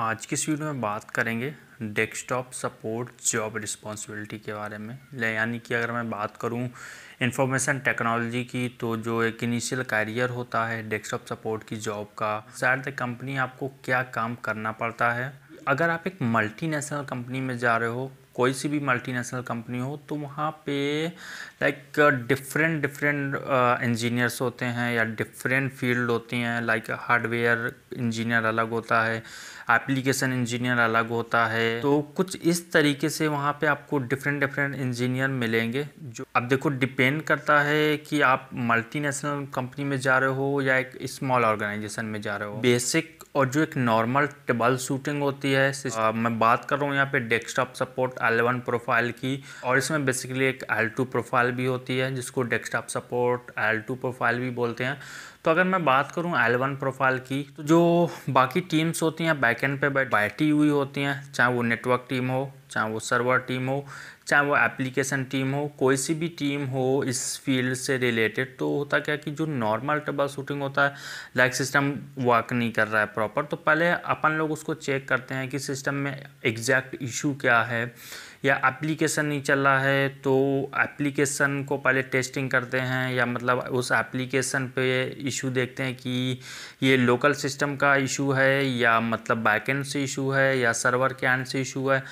आज की इस वीडियो में बात करेंगे डेस्कटॉप सपोर्ट जॉब रिस्पॉन्सिबिलिटी के बारे में यानी कि अगर मैं बात करूं इंफॉर्मेशन टेक्नोलॉजी की तो जो एक इनिशियल कैरियर होता है डेस्कटॉप सपोर्ट की जॉब का शायद कंपनी आपको क्या काम करना पड़ता है अगर आप एक मल्टीनेशनल कंपनी में जा रहे हो कोई सी भी मल्टीनेशनल कंपनी हो तो वहाँ पे लाइक डिफरेंट डिफरेंट इंजीनियर्स होते हैं या डिफरेंट फील्ड होती हैं लाइक हार्डवेयर इंजीनियर अलग होता है एप्लीकेशन इंजीनियर अलग होता है तो कुछ इस तरीके से वहाँ पे आपको डिफरेंट डिफरेंट इंजीनियर मिलेंगे जो अब देखो डिपेंड करता है कि आप मल्टीनेशनल कंपनी में जा रहे हो या एक स्मॉल ऑर्गेनाइजेशन में जा रहे हो बेसिक और जो एक नॉर्मल टेबल शूटिंग होती है आ, मैं बात कर रहा हूँ यहाँ पे डेस्कटॉप सपोर्ट एलेवन प्रोफाइल की और इसमें बेसिकली एक एल टू प्रोफाइल भी होती है जिसको desktop support L two profile भी बोलते हैं तो अगर मैं बात करूँ L1 प्रोफाइल की तो जो बाकी टीम्स होती हैं बैकेंड पे बैठी हुई होती हैं चाहे वो नेटवर्क टीम हो चाहे वो सर्वर टीम हो चाहे वो एप्लीकेशन टीम हो कोई सी भी टीम हो इस फील्ड से रिलेटेड तो होता क्या कि जो नॉर्मल ट्रबल शूटिंग होता है लाइक सिस्टम वर्क नहीं कर रहा है प्रॉपर तो पहले अपन लोग उसको चेक करते हैं कि सिस्टम में एग्जैक्ट इशू क्या है या एप्लीकेशन नहीं चल रहा है तो एप्लीकेशन को पहले टेस्टिंग करते हैं या मतलब उस एप्लीकेशन पे इशू देखते हैं कि ये लोकल सिस्टम का इशू है या मतलब बैकेंड से इशू है या सर्वर के एंड से इशू है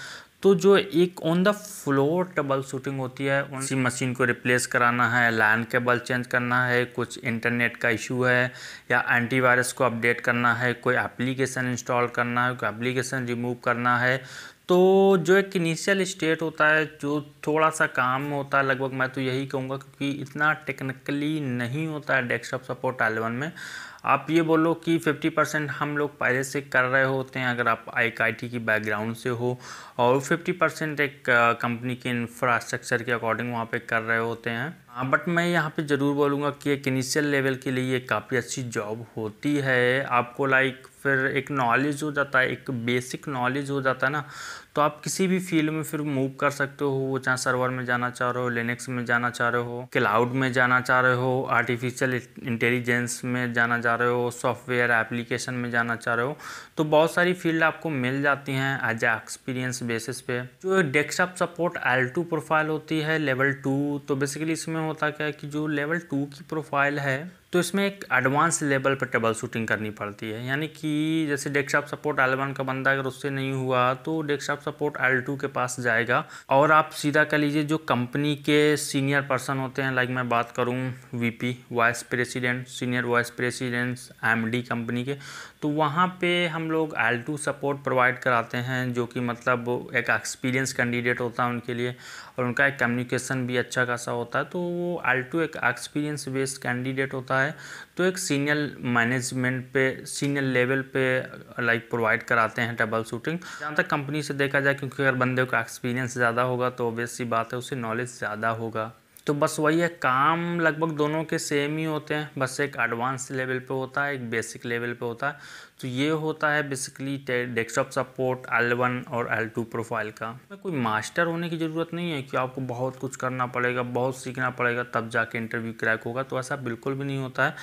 तो जो एक on the floor troubleshooting होती है उसी मशीन को रिप्लेस कराना है लाइन केबल चेंज करना है कुछ इंटरनेट का इशू है या एंटीवायरस को अपडेट करना है कोई एप्लीकेशन इंस्टॉल करना है कोई एप्लीकेशन रिमूव करना है तो जो एक इनिशियल स्टेट होता है जो थोड़ा सा काम होता है लगभग मैं तो यही कहूँगा क्योंकि इतना टेक्निकली नहीं होता है डेस्कटॉप सपोर्ट एलेवन में आप ये बोलो कि 50 परसेंट हम लोग पहले से कर रहे होते हैं अगर आप एक आई की बैकग्राउंड से हो और 50 परसेंट एक कंपनी के इंफ्रास्ट्रक्चर के अकॉर्डिंग वहाँ पे कर रहे होते हैं बट हाँ, मैं यहाँ पे ज़रूर बोलूँगा कि एक इनिशियल लेवल के लिए ये काफ़ी अच्छी जॉब होती है आपको लाइक फिर एक नॉलेज हो जाता है एक बेसिक नॉलेज हो जाता है ना तो आप किसी भी फील्ड में फिर मूव कर सकते हो वो चाहे सर्वर में जाना चाह रहे हो लिनक्स में जाना चाह रहे हो क्लाउड में जाना चाह रहे हो आर्टिफिशियल इंटेलिजेंस में जाना चाह रहे हो सॉफ्टवेयर एप्लीकेशन में जाना चाह रहे हो तो बहुत सारी फील्ड आपको मिल जाती हैं एज ए एक्सपीरियंस बेसिस पे जो desktop support L two profile होती है लेवल टू तो बेसिकली इसमें होता क्या है कि जो लेवल टू की प्रोफाइल है तो इसमें एक एडवांस लेवल पर ट्रबल शूटिंग करनी पड़ती है यानी कि जैसे डेस्कटॉप सपोर्ट एल वन का बंदा अगर उससे नहीं हुआ तो डेस्कटॉप सपोर्ट एल टू के पास जाएगा और आप सीधा कह लीजिए जो कंपनी के सीनियर पर्सन होते हैं लाइक मैं बात करूँ VP vice president senior vice president the company के तो वहाँ पे हम लोग एल टू सपोर्ट प्रोवाइड कराते हैं जो कि मतलब एक एक्सपीरियंस कैंडिडेट होता है उनके लिए और उनका एक कम्युनिकेशन भी अच्छा खासा होता है तो वो एल टू एक एक्सपीरियंस बेस्ड कैंडिडेट होता है होता है तो एक सीनियर मैनेजमेंट पे सीनियर लेवल पे लाइक प्रोवाइड कराते हैं टेबल शूटिंग जहाँ तक कंपनी से देखा जाए क्योंकि अगर बंदे का एक्सपीरियंस ज़्यादा होगा तो ऑब्वियस सी बात है उसे नॉलेज ज़्यादा होगा तो बस वही है काम लगभग दोनों के सेम ही होते हैं बस एक एडवांस लेवल पे होता है एक बेसिक लेवल पे होता है तो ये होता है basically desktop support L one और एल टू प्रोफाइल का मैं कोई मास्टर होने की ज़रूरत नहीं है कि आपको बहुत कुछ करना पड़ेगा बहुत सीखना पड़ेगा तब जाके इंटरव्यू क्रैक होगा तो ऐसा बिल्कुल भी नहीं होता है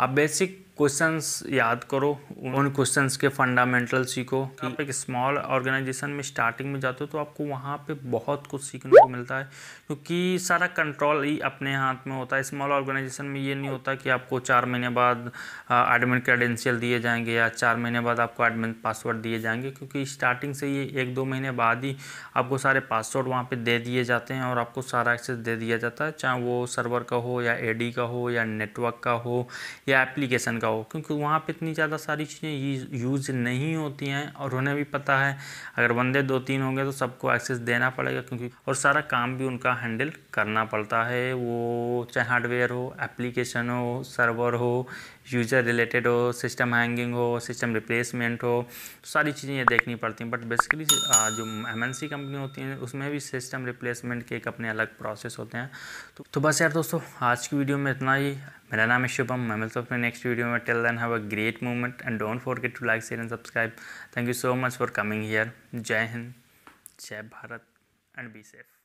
आप बेसिक क्वेश्चंस याद करो उन क्वेश्चंस के फंडामेंटल सीखो कि आप एक स्मॉल ऑर्गेनाइजेशन में स्टार्टिंग में जाते हो तो आपको वहाँ पे बहुत कुछ सीखने को मिलता है क्योंकि सारा कंट्रोल ही अपने हाथ में होता है स्मॉल ऑर्गेनाइजेशन में ये नहीं होता कि आपको चार महीने बाद एडमिट क्रेडेंशियल दिए जाएंगे या चार महीने बाद आपको एडमिन पासवर्ड दिए जाएंगे क्योंकि स्टार्टिंग से ये एक दो महीने बाद ही आपको सारे पासवर्ड वहाँ पे दे दिए जाते हैं और आपको सारा एक्सेस दे दिया जाता है चाहे वो सर्वर का हो या ए का हो या नेटवर्क का हो या एप्लीकेशन का हो क्योंकि वहाँ पर इतनी ज़्यादा सारी चीज़ें यूज़ नहीं होती हैं और उन्हें भी पता है अगर बंदे दो तीन होंगे तो सबको एक्सेस देना पड़ेगा क्योंकि और सारा काम भी उनका हैंडल करना पड़ता है वो चाहे हार्डवेयर हो एप्लीकेशन हो सर्वर हो यूज़र रिलेटेड हो सिस्टम हैंगिंग हो सिस्टम रिप्लेसमेंट हो सारी चीज़ें ये देखनी पड़ती हैं बट बेसिकली जो एम कंपनी होती हैं उसमें भी सिस्टम रिप्लेसमेंट के एक अपने अलग प्रोसेस होते हैं तो, तो बस यार दोस्तों आज की वीडियो में इतना ही मेरा नाम है शुभम मैं मिलता हूँ अपने नेक्स्ट वीडियो में till then have a great movement and don't forget to like share and subscribe thank you so much for coming here जय हिंद जय भारत एंड बी सेफ